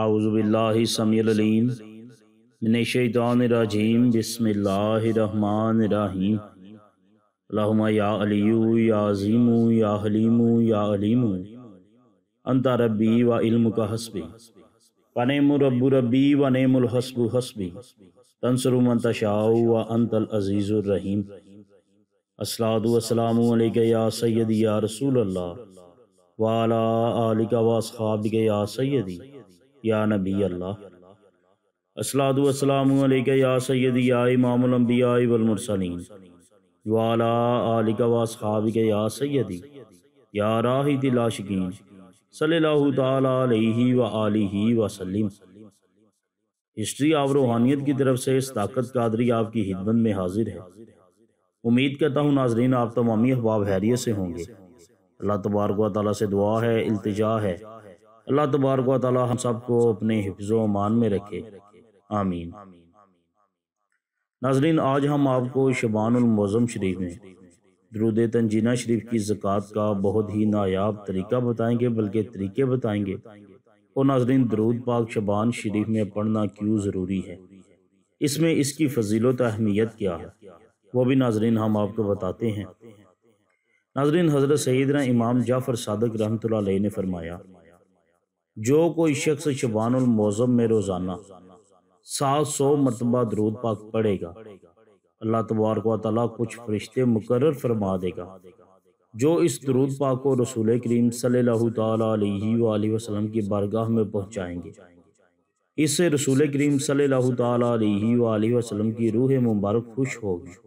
आउज़बिल्लासमीम मिनशानरजीम बसमीम लहमा या अलीयू या अजीमू या हलीमू अंता रब्बी व इल्म का हसबी पनेम रब्बू रब्बी व नेमुल हसबी तंसरु मंतशाओ व अंतल अजीज़ुर्रहीम असलाद या सैदी या रसूल अल्लाह वाला आलिका वासखाबिक या सैदी या नबी अल्लाह असलादुअसलाम या सैदी या इमामुल अंबिया इमामबिया वलमरसलिन वाला आलिका वासहाबिक या सैदी या राहि आशिकीन सल्लल्लाहु तआला अलैहि व आलिहि व सल्लम हिस्ट्री ऑफ रूहानियत की तरफ से इस ताकत कादरी आपकी हिदमत में हाजिर है उम्मीद करता हूँ नाजरीन आप तमामी अहबाब हैरियत से होंगे अल्लाह तबारक वाली से दुआ है इल्तजा है अल्लाह तबारक वाली हम सबको अपने हिफ्जो मान में रखे आमीन नाजरीन आज हम आपको शबानमज़म शरीफ में दरुद तंजीना शरीफ की ज़क़़त का बहुत ही नायाब तरीका बताएंगे बल्कि तरीके बताएंगे और नाजरीन दरूद पाक शबान शरीफ में पढ़ना क्यों ज़रूरी है इसमें इसकी फजीलत अहमियत क्या है वो भी नाजरीन हम आपको बताते हैं नाजरीन हज़रत सईदना इमाम जाफ़र सदक रहमत ने फरमाया जो कोई शख्स शबानुल मौजम में रोज़ाना सात सौ मरतबा दरूद पाक पढ़ेगा अल्लाह तबारक वाली कुछ फरिश्ते मुकर फरमा देगा जो इस दरूद पाक को रसूल करीम सल्लल्लाहु की बारगाह में पहुँचाएंगे इससे रसूल करीम सल्लल्लाहु की रूह मुबारक खुश होगी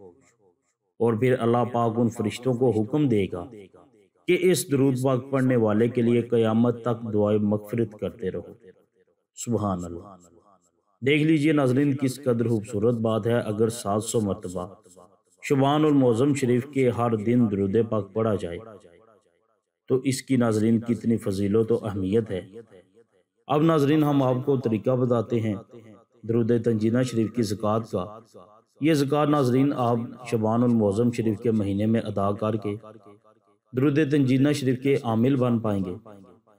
और फिर अल्लाह पाक उन फरिश्तों को हुक्म देगा कि इस दरूद पाक पढ़ने वाले के लिए क़यामत तक दुआएं मगफरत करते रहो सुबह देख लीजिए नाजरीन किस कदर खूबसूरत बात है अगर सात सौ मरतबा शुबान और मौजम शरीफ के हर दिन दरुद पाक पढ़ा जाए तो इसकी नाजरीन कितनी फजीलो तो अहमियत है अब नाजरीन हम आपको तरीका बताते हैं दरुद तंजीना शरीफ की जक़ात का ये जक़ात नाजरीन आप शबान और मौजम शरीफ के महीने में अदा करके दरुद तंजीना शरीफ के आमिल बन पाएंगे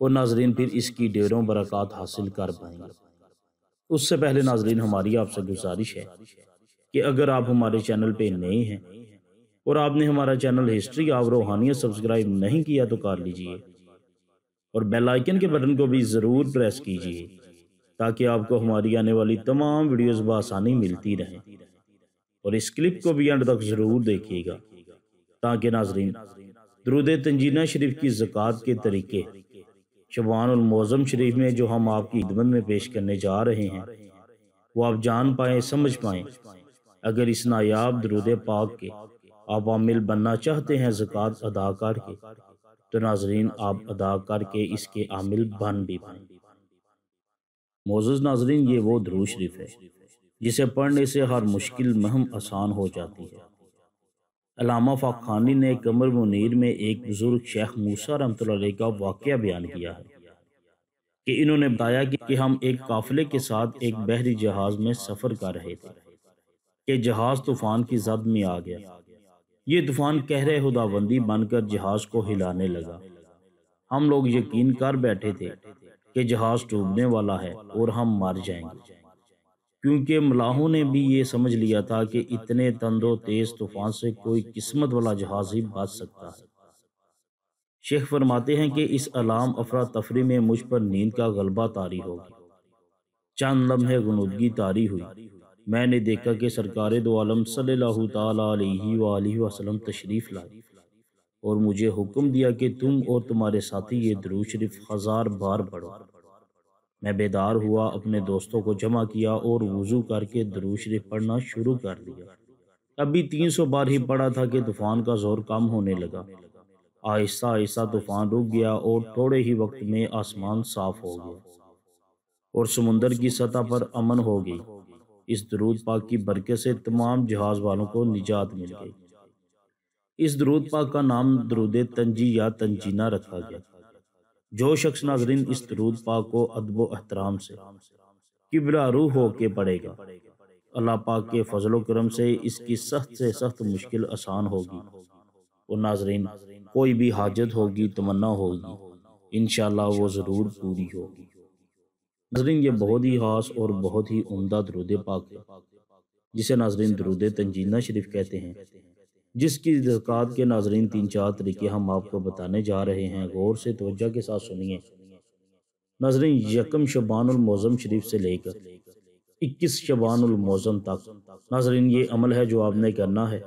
और नाजरीन फिर इसकी डेरों बरक़ात हासिल कर पाएंगे उससे पहले नाजरीन हमारी आपसे गुजारिश है कि अगर आप हमारे चैनल पे नए हैं और आपने हमारा चैनल हिस्ट्री ऑफ रूहानियत सब्सक्राइब नहीं किया तो कर लीजिए और बेल आइकन के बटन को भी ज़रूर प्रेस कीजिए ताकि आपको हमारी आने वाली तमाम वीडियोस बसानी मिलती रहें और इस क्लिप को भी एंड तक ज़रूर देखिएगा ताकि नाजरीन दरुद तंजीना शरीफ की ज़क़़त के तरीके शबान मौज़म शरीफ में जो हम आपकी खिदमत में पेश करने जा रहे हैं वो आप जान पाएँ समझ पाएँ अगर इस नायाब दरुद पाक के आप आमिल बनना चाहते हैं ज़क़़त अदा करके तो नाजरीन आप अदा करके इसके आमिल बन भी पाएँ मोज़ नाजरीन ये वो दरू शरीफ है जिसे पढ़ने से हर मुश्किल महम आसान हो जाती है अलामा खानी ने कमर मुनीर में एक बुज़ुर्ग शेख मूसा रमत का वाक़ बयान किया है कि इन्होंने बताया कि हम एक काफिले के साथ एक बहरी जहाज़ में सफ़र कर रहे थे कि जहाज़ तूफ़ान की जद में आ गया ये तूफ़ान कहरे हुदाबंदी बनकर जहाज़ को हिलाने लगा हम लोग यकीन कर बैठे थे कि जहाज़ डूबने वाला है और हम मर जाएंगे क्योंकि मलाहों ने भी ये समझ लिया था कि इतने तंदो तेज तूफान से कोई किस्मत वाला जहाज ही बच सकता है शेख फरमाते हैं कि इस अलाम अफरा तफरी में मुझ पर नींद का गलबा तारी हो गया चंद लम्हे गनुदगी तारी हुई मैंने देखा कि सरकार दो आलम सल्लल्लाहु अलैहि वसल्लम तशरीफ़ लाए और मुझे हुक्म दिया कि तुम और तुम्हारे साथी ये शरीफ हज़ार बार पढ़ो मैं बेदार हुआ अपने दोस्तों को जमा किया और वज़ू करके दरूशरी पढ़ना शुरू कर दिया अभी तीन सौ बार ही पढ़ा था कि तूफान का जोर कम होने लगा आहिस्ता आहिस्ता तूफान रुक गया और थोड़े ही वक्त में आसमान साफ हो गया और समुंदर की सतह पर अमन हो गई इस दरूद पाक की बरकत से तमाम जहाज वालों को निजात मिल गई इस दरूद पाक का नाम दरूद तंजी या तंजीना रखा गया जो शख्स नाजरीन इस दरूद पाक को अदब अहतराम से किबरा रूह हो के पड़ेगा अल्लाह पाक के फजल करम से इसकी सख्त से सख्त मुश्किल आसान होगी और नाजरीन कोई भी हाजत होगी तमन्ना होगी इन वो ज़रूर पूरी होगी नाजरीन ये बहुत ही खास और बहुत ही उमदा दरूद पाक है जिसे नाजरीन दरूद तंजीना शरीफ कहते हैं जिसकी जक़ात के नाजरीन तीन चार तरीके हम आपको बताने जा रहे हैं गौर से तोजा के साथ सुनिए नाजरीन यकम शबानज़म शरीफ से लेकर इक्कीस शबानज़म तक नाजरीन ये अमल है जो आपने करना है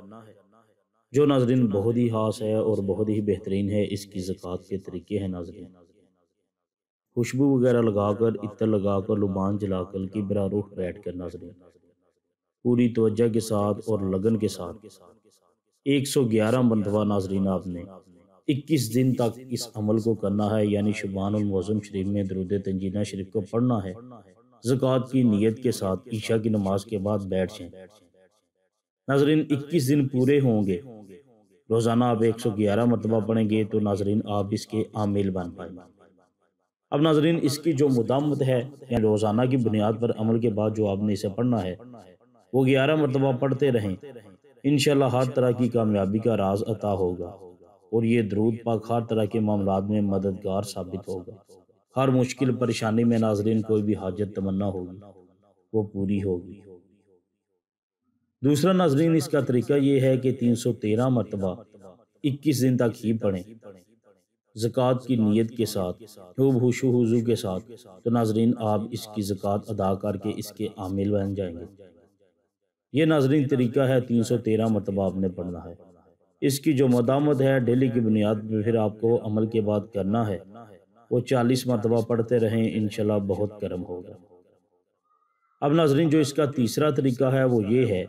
जो नाजरीन बहुत ही खास है और बहुत ही बेहतरीन है इसकी ज़क़़त के तरीके हैं नाजरीन खुशबू वगैरह लगाकर इतर लगाकर लुबान जलाकर की बरा रुख बैठ कर नाजरीन पूरी तोजा के साथ और लगन के साथ एक सौ ग्यारह मरतबा नाजरीन आपने इक्कीस दिन तक इस अमल को करना है यानी शुभानजम शरीफ में दरुद तंजीना शरीफ को पढ़ना है जक़ात की नीयत के साथ ईशा की नमाज के बाद बैठ जाए नाजरीन इक्कीस दिन पूरे होंगे रोज़ाना आप एक सौ ग्यारह मरतबा पढ़ेंगे तो नाजरीन आप इसके आमिल बन पाएंगे अब नाजरीन इसकी जो मुदामत है रोज़ाना की बुनियाद पर अमल के बाद जो आपने इसे पढ़ना है वो ग्यारह मरतबा पढ़ते रहें इन हर तरह की कामयाबी का राज अता होगा और ये दरूद पाक हर तरह के मामला में मददगार साबित होगा हर मुश्किल परेशानी में नाजरीन कोई भी हाजत तमन्ना होगी वो पूरी होगी दूसरा नाजरीन इसका तरीका ये है कि तीन सौ तेरह मरतबा इक्कीस दिन तक ही पढ़े जक़ात की नीयत के साथ खूब हशू के साथ तो नाजरीन आप इसकी जक़ात अदा करके इसके आमिल बन जाएंगे ये नाजरीन तरीका है तीन सौ तेरह मरतबा आपने पढ़ना है इसकी जो मदामत है डेली की बुनियाद पर फिर आपको अमल के बाद करना है वो चालीस मरतबा पढ़ते रहें इनशाला बहुत गर्म होगा अब नाजरीन जो इसका तीसरा तरीका है वो ये है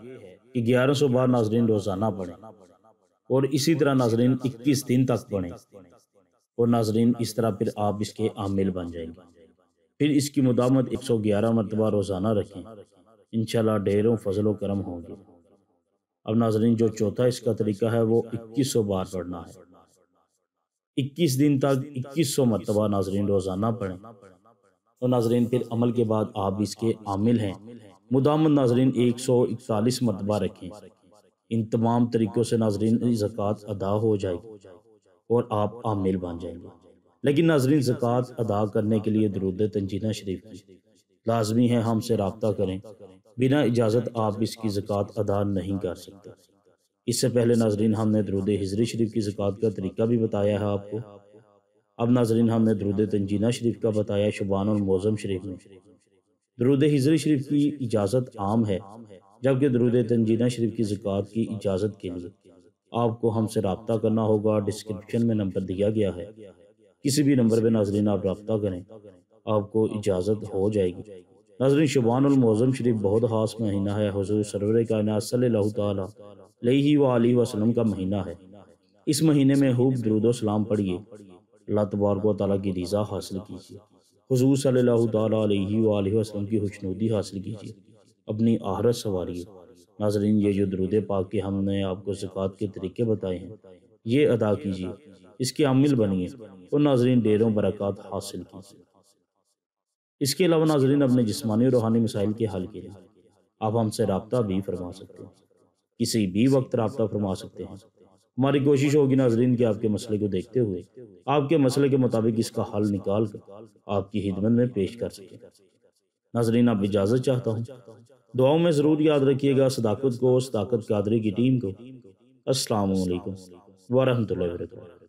कि ग्यारह सौ बार नाजरीन रोज़ाना पढ़ें और इसी तरह नाजरीन इक्कीस दिन तक पढ़ें और नाजरीन इस तरह फिर आप इसके आमिल बन जाएंगे फिर इसकी मदामत एक सौ ग्यारह मरतबा रोज़ाना रखें इंशाल्लाह ढेरों व करम होंगे अब नाजरीन जो चौथा इसका तरीका है वो इक्कीस सौ बार पढ़ना है इक्कीस दिन तक इक्कीस सौ मरतबा नाजरीन रोज़ाना पढ़े तो नाजरीन फिर अमल के बाद आप इसके आमिल हैं मुदाम नाजरीन एक सौ इकतालीस मरतबा रखें इन तमाम तरीक़ों से नाजरीन ज़क़़त अदा हो जाएगी और आप आमिल बन जाएंगे लेकिन नाजरीन जक़ात अदा करने के लिए दरुद तंजीना शरीफ की लाजमी है हमसे रबता करें बिना इजाज़त आप इसकी ज़क़़त अदा नहीं कर सकते इससे पहले नाजरीन हमने दरुद हजरी शरीफ की ज़क़़त का तरीका भी बताया है आपको अब नाजरीन हमने दरुद तंजीना शरीफ का बताया शुबान और मौज़म शरीफ में दरुद हजरी शरीफ की इजाज़त आम है जबकि दरुद तंजीना शरीफ की ज़क़़त की इजाज़त के लिए आपको हमसे रबता करना होगा डिस्क्रिप्शन में नंबर दिया गया है किसी भी नंबर पर नाजरीन आप रबता करें आपको इजाज़त हो जाएगी नजर शबानमज़म शरीफ बहुत खास महीना है हजूर सरवर कायनात सल्लल्लाहु अलैहि व का महीना है इस महीने में हूब दरुदो सलाम पढ़िए अल्लाह तबारक ताली की रज़ा हासिल कीजिए हजूर सल्लल्लाहु अलैहि व की खुशनुदी हासिल कीजिए अपनी आहरत संवारिए नाजरीन ये जो दरुद पाक के हमने आपको सिफात के तरीके बताए हैं ये अदा कीजिए इसके अमिल बनिए और नाजरीन डेरों बरक़ात हासिल कीजिए इसके अलावा नाजरीन अपने जिसमानी और रूहानी मसाइल के हल के लिए आप हमसे रबता भी फरमा सकते हैं किसी भी वक्त रबता फरमा सकते हैं हमारी कोशिश होगी नाजरीन के आपके मसले को देखते हुए आपके मसले के मुताबिक इसका हल निकाल कर आपकी हिदमत में पेश कर सकें नाजरीन आप इजाज़त चाहता हूँ दुआओं में ज़रूर याद रखिएगा सदाकत को सदाकत कादरी की टीम को असलकम वरहमल वर्क